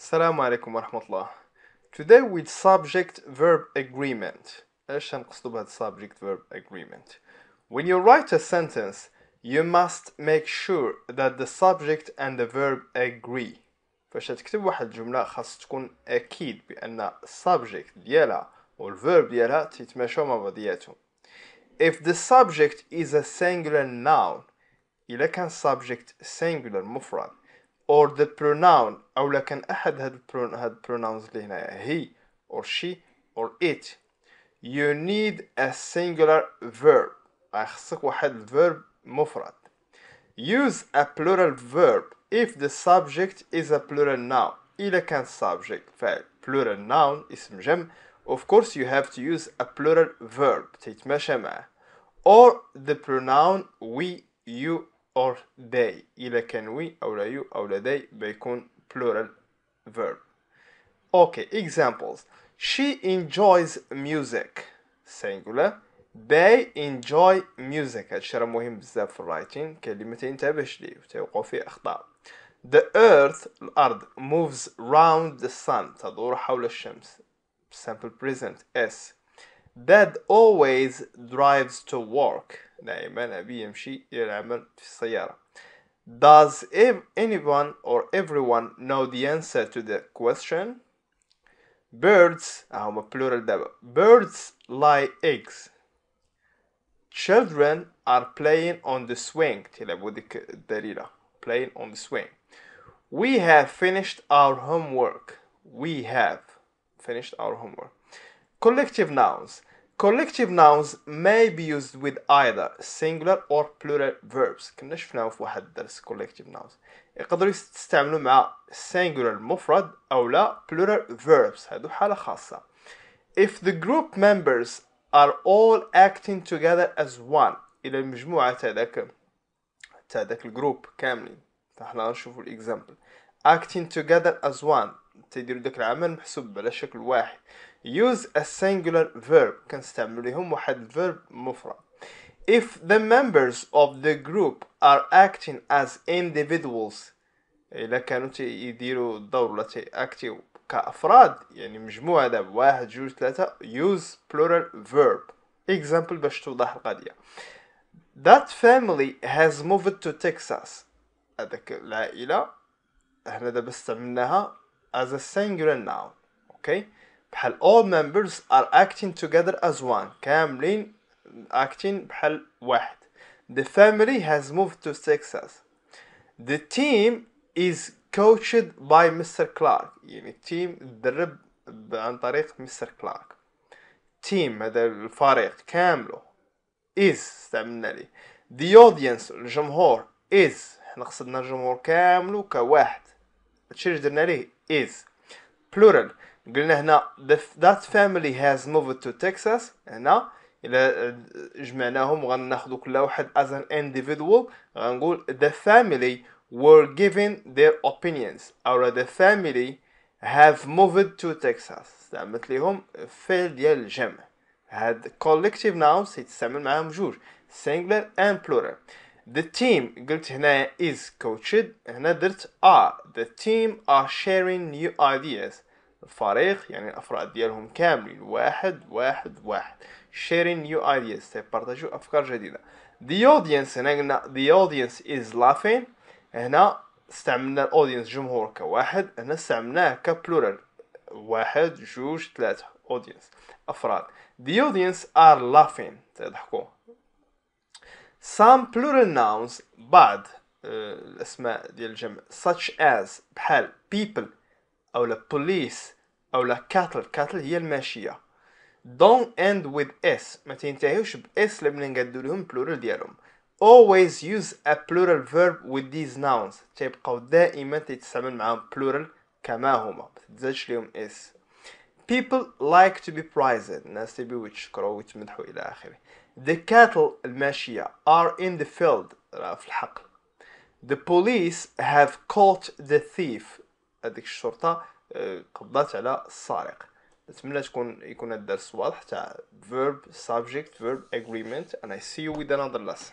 السلام عليكم ورحمة الله Today with subject verb agreement ايش هنقصدوا بهذا subject verb agreement When you write a sentence you must make sure that the subject and the verb agree فاش تكتب واحد الجملة خاص تكون أكيد بأن subject ديالها والverb ديالها تيتماشاو مع بعضياتهم If the subject is a singular noun إذا كان subject singular مفرد or the pronoun او لو احد هاد هاد pronouns اللي هنا he or she or it you need a singular verb خصك واحد الفيرب مفرد use a plural verb if the subject is a plural noun إذا كان subject فعل plural noun اسم جمع of course you have to use a plural verb تتمشى معه or the pronoun we you or they إذا كان we أو لا you أو لا they بيكون plural verb Okay, examples. She enjoys music. Singular. They enjoy music. هالشيء مهم بزاف في الرايتين. كلمتين انتبهش ليه وتوقع أخطاء. The earth, الأرض, moves round the sun. تدور حول الشمس. Simple present, S. Dad always drives to work. نعمان أبي يمشي إلى في السيارة Does anyone or everyone know the answer to the question? Birds هما plural دابا Birds lay eggs Children are playing on the swing تيلعبوا ديك الدريرة Playing on the swing We have finished our homework We have finished our homework Collective nouns collective nouns may be used with either singular or plural verbs كنا شفناهم في واحد الدرس collective nouns يقدروا يستعملوا مع singular مفرد أو لا plural verbs هادو حالة خاصة if the group members are all acting together as one إلى المجموعة تاع ذاك تاع ذاك الجروب كاملين فاحنا نشوفوا الاكزامبل acting together as one تيديروا داك العمل محسوب على شكل واحد use a singular verb كنستعملوا ليهم واحد الفيرب مفرد if the members of the group are acting as individuals الا كانوا تيديروا الدور ولا تيأكتيو كأفراد يعني مجموعة دابا واحد جوج ثلاثة use plural verb example باش توضح القضية that family has moved to Texas هذاك العائلة هنا دابا استعملناها as a singular noun okay بحال all members are acting together as one كاملين acting بحال واحد the family has moved to Texas the team is coached by Mr. Clark يعني التيم تدرب عن طريق مستر كلارك تيم هذا الفريق كامله is استعملنا ليه the audience الجمهور is احنا قصدنا الجمهور كامله كواحد هادشي اللي درنا ليه is plural قلنا هنا that family has moved to Texas هنا إلا جمعناهم وغناخدو كل واحد as an individual غنقول the family were given their opinions or the family have moved to Texas استعملت ليهم فعل ديال الجمع had collective nouns يتستعمل معاهم جوج singular and plural The team قلت هنا is coached هنا درت are The team are sharing new ideas الفريق يعني الأفراد ديالهم كاملين واحد واحد واحد sharing new ideas تبارتجوا أفكار جديدة The audience هنا قلنا the audience is laughing هنا استعملنا audience جمهور كواحد هنا استعملناه كبلورال واحد جوج ثلاثة audience افراد the audience are laughing تضحكوا some plural nouns بعض uh, الاسماء ديال الجمع such as بحال people او لا police او لا cattle cattle هي الماشيه don't end with s ما تنتهيوش ب s اللي بنا نقدولهم plural ديالهم always use a plural verb with these nouns تيبقاو دائما تيتستعمل معاهم plural كما هما متزادش ليهم s people like to be praised الناس تبي وتشكروا وتمدحوا إلى آخره the cattle الماشية are in the field في الحقل the police have caught the thief هذيك الشرطة قبضت على السارق نتمنى تكون يكون الدرس واضح تاع verb subject verb agreement and I see you with another lesson